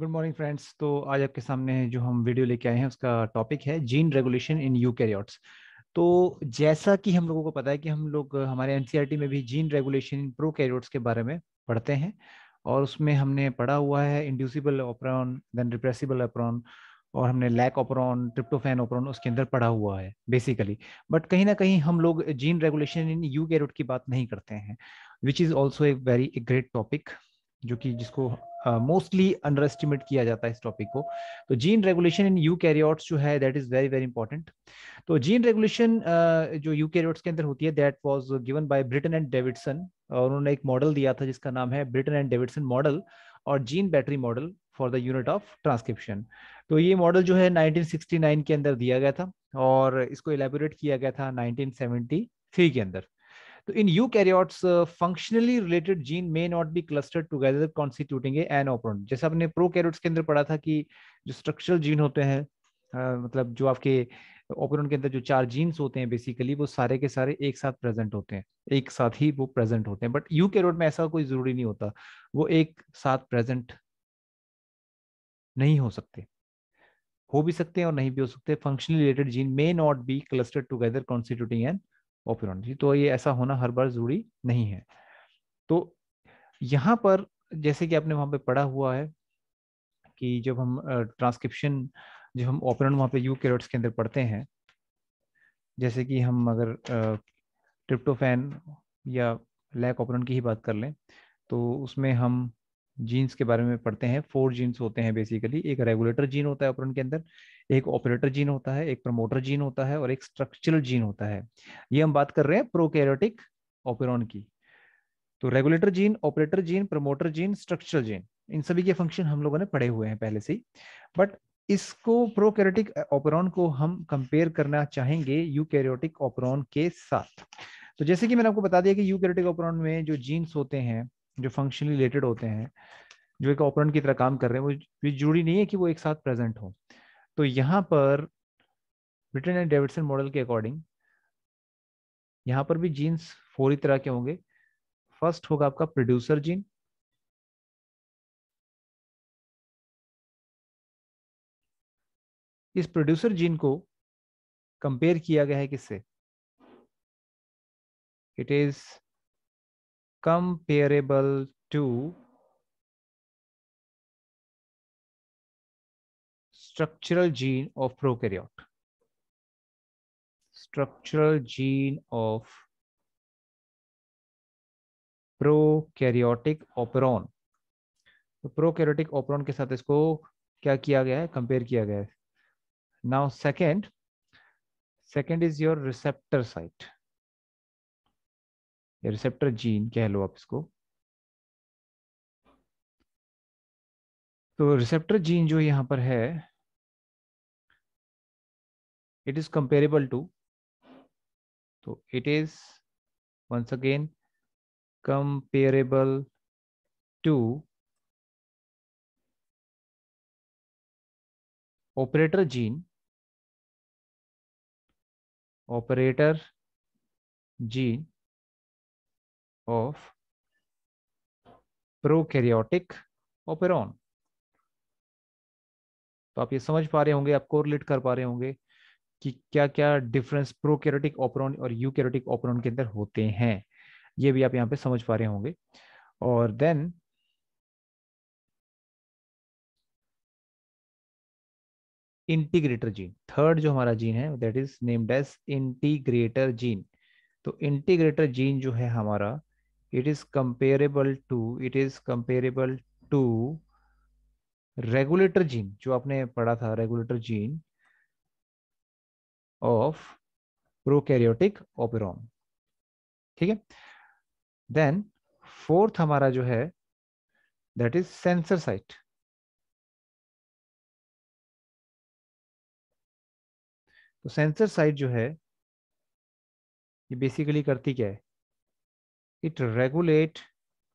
Good morning friends तो आज आपके सामने जो हम वीडियो लेके आए हैं उसका टॉपिक है जीन रेगुलेशन इन यू तो जैसा कि हम लोगों को पता है कि हम लोग हमारे एनसीईआरटी e में भी जीन रेगुलेशन इन प्रो के बारे में पढ़ते हैं और उसमें हमने पढ़ा हुआ है inducible operon then repressible operon और हमने लैक ऑपरॉन ट्रिप्टोफेन ऑपरॉन उसके अंदर पढ़ा हुआ है बेसिकली बट कहीं ना कहीं हम लोग जीन रेगुलेशन इन यू की बात नहीं करते हैं which is also a very a great topic जो कि जिसको मोस्टली अंडर एस्टिमेट किया जाता है इस टॉपिक को तो gene regulation in eukaryotes जो है that is very very important तो जीन रेगुलेशन uh, जो यू कैरियोट्स के अंदर होती है that was given by Britten and Davidson और उन्होंने एक मॉडल दिया था जिसका नाम है ब्रिटेन एंड डेविडसन मॉडल और gene battery model for the unit of transcription तो ये मॉडल जो है 1969 के अंदर दिया गया था और इसको एलेबोरेट किया गया था 1973 के अंदर तो in eukaryotes functionally related gene may not be clustered together constituting an anopron जैसे प्रो कैरियोट्स के अंदर पढ़ा था कि जो स्ट्रक्चरल जीन होते हैं uh, मतलब जो आपके ओपरन के अंदर जो चार जीन्स होते हैं बेसिकली वो सारे के सारे एक साथ प्रेजेंट होते हैं एक साथ ही वो प्रेजेंट होते हैं बट यू कैरियोट में ऐसा कोई जरूरी नहीं होता वो एक साथ प्रेजेंट नहीं हो सकते हो भी सकते हैं और नहीं भी हो सकते functionally related gene may not be clustered together constituting an operon तो ये ऐसा होना हर बार जरूरी नहीं है तो यहाँ पर जैसे कि आपने वहाँ पे पढ़ा हुआ है कि जब हम ट्रांसक्रिप्शन जब हम ऑपरेंट वहाँ पे यू के अंदर पढ़ते हैं जैसे कि हम अगर ट्रिप्टोफैन या लैक ऑपरेंट की ही बात कर लें तो उसमें हम जीन्स के बारे में पढ़ते हैं फोर जीन्स होते हैं बेसिकली एक रेगुलेटर जीन होता है ऑपरेंट के अंदर एक ऑपरेटर जीन होता है एक प्रमोटर जीन होता है और एक स्ट्रक्चरल जीन होता है ये हम बात कर रहे हैं प्रोकैरियोटिक ऑपरॉन की तो regulator gene operator gene promoter gene structural gene इन सभी के फंक्शन हम लोगों ने पढ़े हुए हैं पहले से ही बट इसको प्रोकैरियोटिक ऑपरॉन को हम कंपेयर करना चाहेंगे यूकैरियोटिक ऑपरॉन के साथ तो जैसे कि मैंने आपको बता दिया कि यूकैरियोटिक ऑपरॉन में जो जीन्स होते हैं जो फंक्शनली रिलेटेड होते हैं जो एक ऑपरेंट की तरह काम कर रहे हैं वो जरूरी नहीं है कि वो एक साथ प्रेजेंट हो तो यहाँ पर ब्रिटेन एंड डेविडसन मॉडल के अकॉर्डिंग यहाँ पर भी जीन्स फोर ही तरह के होंगे फर्स्ट होगा आपका प्रोड्यूसर जीन इस प्रोड्यूसर जीन को कंपेयर किया गया है किससे it is comparable to structural gene of prokaryote. Structural gene of prokaryotic operon तो प्रोकैरियोटिक ओपरॉन के साथ इसको क्या किया गया है कंपेयर किया गया है now second second is your receptor site या रिसेप्टर जीन कह लो आप इसको तो रिसेप्टर जीन जो यहां पर है इट इज कंपेरेबल टू तो it is once again comparable to operator gene operator gene of prokaryotic operon. तो आप ये समझ पा रहे होंगे आप कोरिलेट कर पा रहे होंगे कि क्या क्या डिफरेंस प्रोकैरियोटिक ऑपरॉन और यूकैरियोटिक ऑपरॉन के अंदर होते हैं ये भी आप यहाँ पे समझ पा रहे होंगे और देन इंटीग्रेटर जीन थर्ड जो हमारा जीन है that is named as integrator gene तो इंटीग्रेटर जीन जो है हमारा it is comparable to it is comparable to regulator gene जो आपने पढ़ा था regulator gene of prokaryotic operon ठीक है देन फोर्थ हमारा जो है दैट इज सेंसर साइट तो सेंसर साइट जो है ये बेसिकली करती क्या है इट रेगुलेट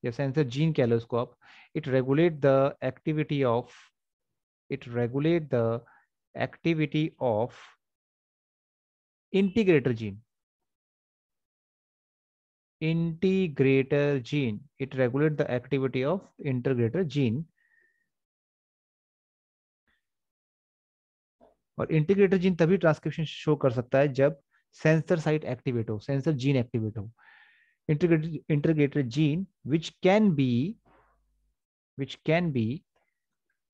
या सेंसर जीन कह लो इसको आप it regulate the activity of it regulate the activity of integrator gene integrator gene it regulate the activity of integrator gene और इंटीग्रेटर जीन तभी ट्रांसक्रिप्शन शो कर सकता है जब सेंसर साइट एक्टिवेट हो सेंसर जीन एक्टिवेट हो integrated, integrated gene which can be which can be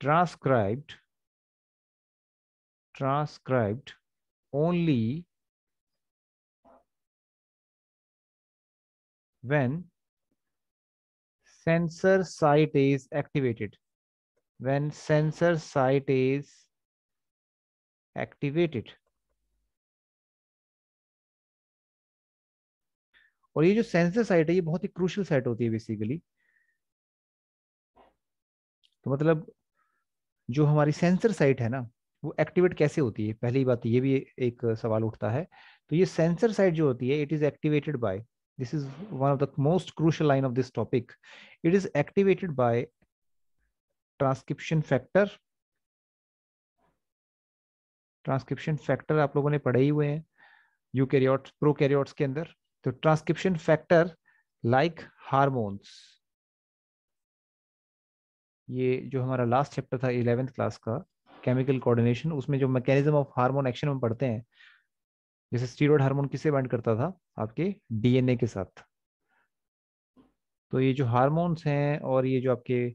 transcribed transcribed only when sensor site is activated when sensor site is activated और ये जो सेंसर साइट है ये बहुत ही क्रूशल साइट होती है बेसिकली तो मतलब जो हमारी सेंसर साइट है ना वो एक्टिवेट कैसे होती है पहली बात तो ये भी एक सवाल उठता है तो ये सेंसर साइट जो होती है it is activated by this is one of the most crucial line of this topic it is activated by transcription factor transcription factor आप लोगों ने पढ़े ही हुए हैं प्रो कैरियोट्स के अंदर तो ट्रांसक्रिप्शन फैक्टर लाइक हारमोन्स ये जो हमारा लास्ट चैप्टर था इलेवेंथ क्लास का केमिकल कोऑर्डिनेशन उसमें जो मैकेनिज्म ऑफ हार्मोन एक्शन हम पढ़ते हैं जैसे स्टीरोड हार्मोन किससे बाइंड करता था आपके डीएनए के साथ तो ये जो हार्मोन्स हैं और ये जो आपके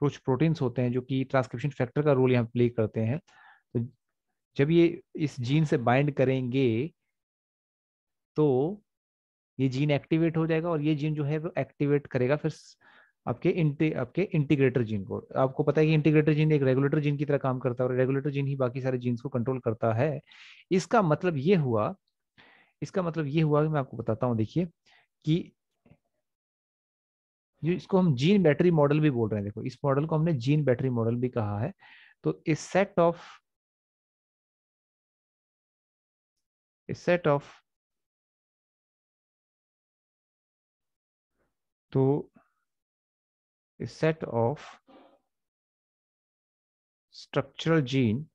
कुछ प्रोटीन्स होते हैं जो कि ट्रांसक्रिप्शन फैक्टर का रोल यहाँ प्ले करते हैं तो जब ये इस जीन से बाइंड करेंगे तो ये जीन एक्टिवेट हो जाएगा और ये जीन जो है वो एक्टिवेट करेगा फिर आपके इंटे आपके इंटीग्रेटर जीन को आपको पता है कि इंटीग्रेटर जीन एक रेगुलेटर जीन की तरह काम करता है और रेगुलेटर जीन ही बाकी सारे जीन्स को कंट्रोल करता है इसका मतलब ये हुआ इसका मतलब ये हुआ कि मैं आपको बताता हूँ देखिए कि जो इसको हम जीन बैटरी मॉडल भी बोल रहे हैं देखो इस मॉडल को हमने जीन बैटरी मॉडल भी कहा है तो a set of a set of to a set of structural gene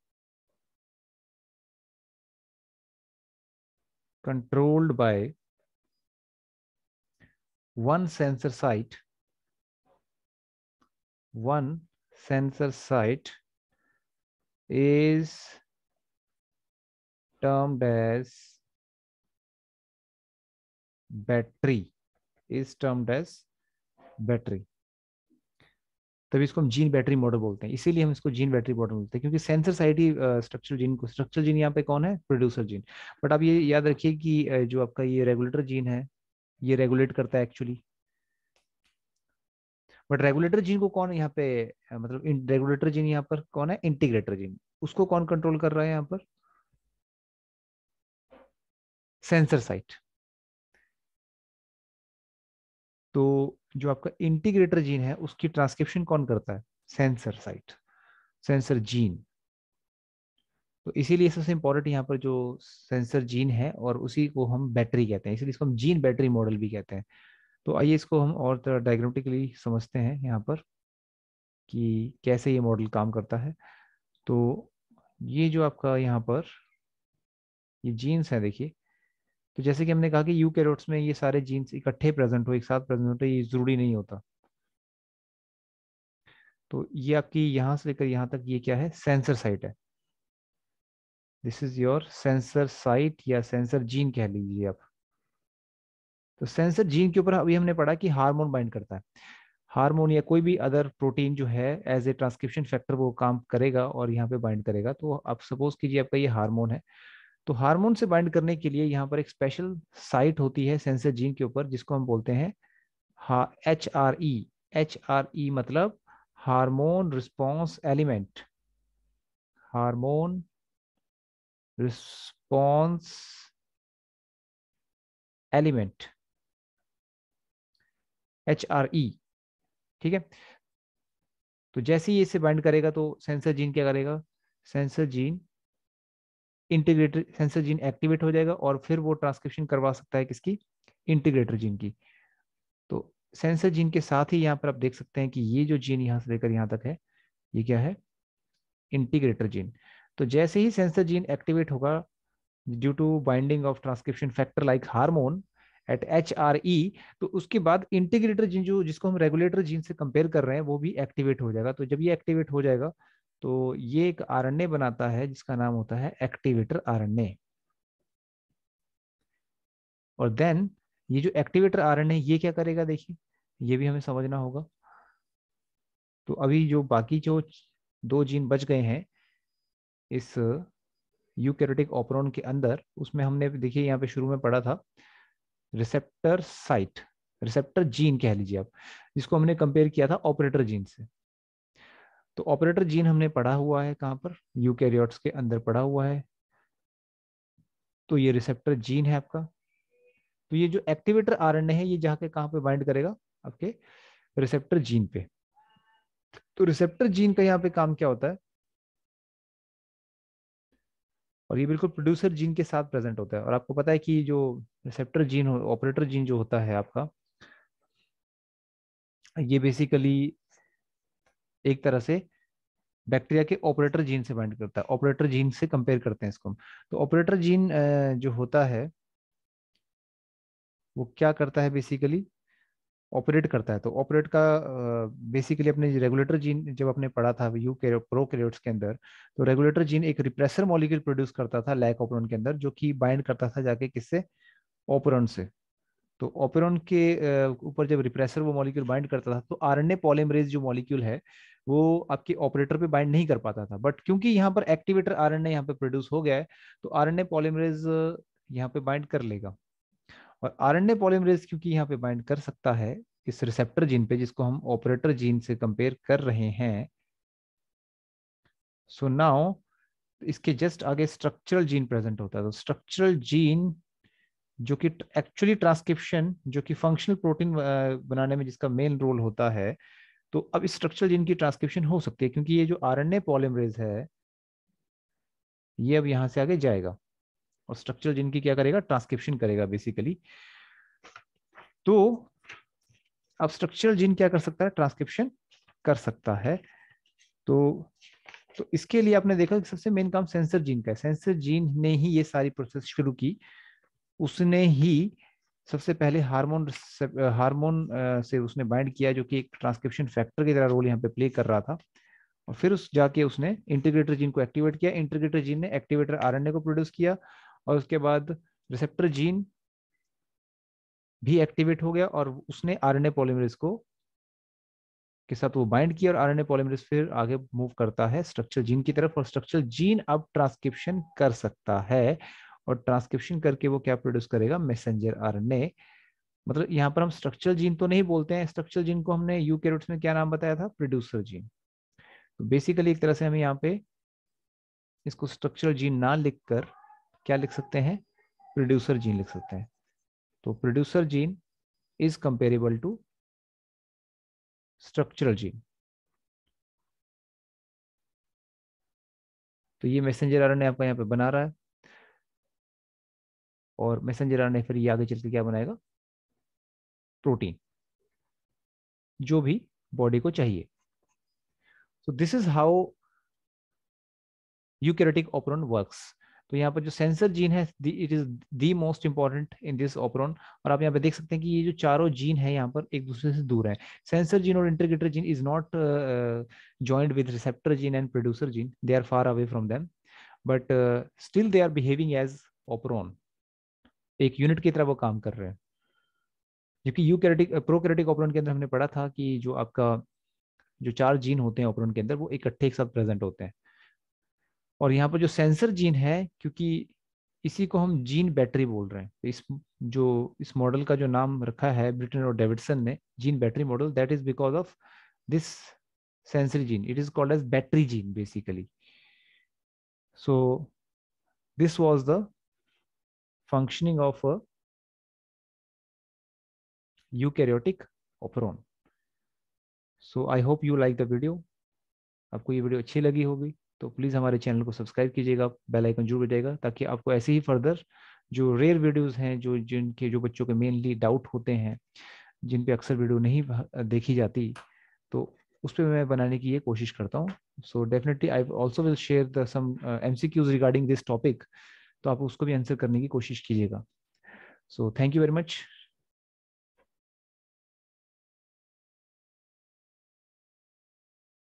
controlled by one sensor site one sensor site is termed as battery is termed as battery तभी इसको हम gene battery model बोलते हैं इसीलिए हम इसको gene battery model बोलते हैं क्योंकि सेंसर साइड ही स्ट्रक्चर जीन को स्ट्रक्चर जीन यहाँ पे कौन है प्रोड्यूसर जीन बट आप ये याद रखिए कि जो आपका ये रेगुलेटर जीन है ये रेगुलेट करता है एक्चुअली बट रेगुलेटर जीन को कौन यहाँ पे मतलब रेगुलेटर जीन यहाँ पर कौन है इंटीग्रेटर जीन उसको कौन कंट्रोल कर रहा है यहाँ पर सेंसर साइट तो जो आपका इंटीग्रेटर जीन है उसकी ट्रांसक्रिप्शन कौन करता है सेंसर साइट सेंसर जीन तो इसीलिए सबसे इंपॉर्टेंट यहाँ पर जो सेंसर जीन है और उसी को हम बैटरी कहते हैं इसलिए इसको हम जीन बैटरी मॉडल भी कहते हैं तो आइए इसको हम और तरह डायग्नोटिकली समझते हैं यहाँ पर कि कैसे ये मॉडल काम करता है तो ये जो आपका यहाँ पर ये जीन्स है देखिए तो जैसे कि हमने कहा कि यू में ये सारे जीन्स इकट्ठे प्रेजेंट हो एक साथ प्रेजेंट हो ये जरूरी नहीं होता तो ये आपकी यहां से लेकर यहाँ तक ये क्या है सेंसर साइट है this is your sensor site या सेंसर जीन कह लीजिए आप तो सेंसर जीन के ऊपर अभी हमने पढ़ा कि हार्मोन बाइंड करता है हार्मोन या कोई भी अदर प्रोटीन जो है एज ए ट्रांसक्रिप्शन फैक्टर वो काम करेगा और यहाँ पे बाइंड करेगा तो आप सपोज कीजिए आपका ये हार्मोन है तो हार्मोन से बाइंड करने के लिए यहाँ पर एक स्पेशल साइट होती है सेंसर जीन के ऊपर जिसको हम बोलते हैं हा H R E H R E मतलब hormone response element hormone response element H R E ठीक है तो जैसे ही इसे बाइंड करेगा तो सेंसर जीन क्या करेगा sensor gene integrator sensor gene activate हो जाएगा और फिर वो ट्रांसक्रिप्शन करवा सकता है किसकी इंटीग्रेटर जीन की तो सेंसर जीन के साथ ही यहाँ पर आप देख सकते हैं कि ये जो जीन यहाँ से लेकर यहाँ तक है ये क्या है इंटीग्रेटर जीन तो जैसे ही सेंसर जीन एक्टिवेट होगा due to binding of transcription factor like hormone at H R E तो उसके बाद इंटीग्रेटर जीन जो जिसको हम रेगुलेटर जीन से कंपेयर कर रहे हैं वो भी एक्टिवेट हो जाएगा तो जब ये एक्टिवेट हो जाएगा तो ये एक आरण्य बनाता है जिसका नाम होता है एक्टिवेटर आरण्य और देन ये जो एक्टिवेटर आरण्य ये क्या करेगा देखिए ये भी हमें समझना होगा तो अभी जो बाकी जो दो जीन बच गए हैं इस यूकैरियोटिक ऑपरॉन के अंदर उसमें हमने देखिए यहाँ पे शुरू में पढ़ा था रिसेप्टर साइट रिसेप्टर जीन कह लीजिए आप जिसको हमने कंपेयर किया था ऑपरेटर जीन से तो ऑपरेटर जीन हमने पढ़ा हुआ है कहाँ पर यूकैरियोट्स के अंदर पढ़ा हुआ है तो ये रिसेप्टर जीन है आपका तो ये जो एक्टिवेटर आरएनए है ये जाके कहाँ पे बाइंड करेगा आपके रिसेप्टर जीन पे तो रिसेप्टर जीन का यहाँ पे काम क्या होता है और ये बिल्कुल प्रोड्यूसर जीन के साथ प्रेजेंट होता है और आपको पता है कि जो रिसेप्टर जीन ऑपरेटर जीन जो होता है आपका ये बेसिकली एक तरह से बैक्टीरिया के ऑपरेटर जीन से बाइंड करता है ऑपरेटर जीन से कंपेयर करते हैं इसको हम तो ऑपरेटर जीन जो होता है वो क्या करता है बेसिकली ऑपरेट करता है तो ऑपरेट का बेसिकली अपने रेगुलेटर जीन जब आपने पढ़ा था यू के प्रो कैरियोट्स के अंदर तो रेगुलेटर जीन एक रिप्रेसर मॉलिक्यूल प्रोड्यूस करता था लैक ऑपरन के अंदर जो कि बाइंड करता था जाके किससे ऑपरन से तो ऑपेरॉन के ऊपर जब रिप्रेसर वो मॉलिक्यूल बाइंड करता था तो आरएनए पॉलीमरेज जो मॉलिक्यूल है वो आपके ऑपरेटर पे बाइंड नहीं कर पाता था बट क्योंकि यहाँ पर एक्टिवेटर आरएनए यहाँ पे प्रोड्यूस हो गया है तो आरएनए पॉलीमरेज यहाँ पे बाइंड कर लेगा और आरएनए पॉलीमरेज क्योंकि यहाँ पे बाइंड कर सकता है इस रिसेप्टर जीन पे जिसको हम ऑपरेटर जीन से कंपेयर कर रहे हैं सो so नाउ इसके जस्ट आगे स्ट्रक्चरल जीन प्रेजेंट होता है तो स्ट्रक्चरल जीन जो कि एक्चुअली ट्रांसक्रिप्शन जो कि फंक्शनल प्रोटीन बनाने में जिसका मेन रोल होता है तो अब स्ट्रक्चरल जिनकी ट्रांसक्रिप्शन हो सकती है क्योंकि ये जो आर एन पॉलीमरेज है ये अब यहां से आगे जाएगा और स्ट्रक्चरल जिनकी क्या करेगा ट्रांसक्रिप्शन करेगा बेसिकली तो अब स्ट्रक्चरल जिन क्या कर सकता है ट्रांसक्रिप्शन कर सकता है तो तो इसके लिए आपने देखा कि सबसे मेन काम सेंसर जीन का है सेंसर जीन ने ही ये सारी प्रोसेस शुरू की उसने ही सबसे पहले हार्मोन हार्मोन से उसने बाइंड किया जो कि एक ट्रांसक्रिप्शन फैक्टर की तरह रोल यहाँ पे प्ले कर रहा था और फिर उस जाके उसने इंटीग्रेटर जीन को एक्टिवेट किया इंटीग्रेटर जीन ने एक्टिवेटर आरएनए को प्रोड्यूस किया और उसके बाद रिसेप्टर जीन भी एक्टिवेट हो गया और उसने आरएनए पॉलीमरेज को के साथ वो बाइंड किया और आरएनए पॉलीमरेज फिर आगे मूव करता है स्ट्रक्चर जीन की तरफ और स्ट्रक्चर जीन अब ट्रांसक्रिप्शन कर सकता है और ट्रांसक्रिप्शन करके वो क्या प्रोड्यूस करेगा मैसेंजर आर मतलब यहाँ पर हम स्ट्रक्चरल जीन तो नहीं बोलते हैं स्ट्रक्चरल जीन को हमने यू में क्या नाम बताया था प्रोड्यूसर जीन तो बेसिकली एक तरह से हम यहाँ पे इसको स्ट्रक्चरल जीन ना लिख कर क्या लिख सकते हैं प्रोड्यूसर जीन लिख सकते हैं तो producer gene is comparable to structural gene तो ये मैसेंजर ए आपका यहाँ पे बना रहा है और मैसेंजर आने फिर ये आगे चल के क्या बनाएगा प्रोटीन जो भी बॉडी को चाहिए so this is how eukaryotic operon works तो यहाँ पर जो सेंसर जीन है it is the most important in this operon और आप यहाँ पे देख सकते हैं कि ये जो चारों जीन है यहाँ पर एक दूसरे से दूर है सेंसर जीन और integrator gene is not joint with receptor gene and producer gene they are far away from them but still they are behaving as operon एक यूनिट की तरह वो काम कर रहे हैं जबकि eukaryotic prokaryotic operon के अंदर हमने पढ़ा था कि जो आपका जो चार जीन होते हैं ऑपरेंट के अंदर वो इकट्ठे एक एक साथ प्रेजेंट होते हैं और यहाँ पर जो सेंसर जीन है क्योंकि इसी को हम जीन बैटरी बोल रहे हैं तो इस जो इस मॉडल का जो नाम रखा है ब्रिटेन और डेविडसन ने gene battery model that is because of this sensory gene it is called as battery gene basically so this was the functioning of a eukaryotic operon. So I hope you like the video आपको ये video अच्छी लगी होगी तो please हमारे channel को subscribe कीजिएगा bell icon जरूर बजाएगा ताकि आपको ऐसे ही फर्दर जो रेयर वीडियोस हैं जो जिनके जो बच्चों के मेनली डाउट होते हैं जिन पे अक्सर वीडियो नहीं देखी जाती तो उस पर मैं बनाने की ये कोशिश करता हूँ so definitely I also will share the some M regarding this topic तो आप उसको भी आंसर करने की कोशिश कीजिएगा so thank you very much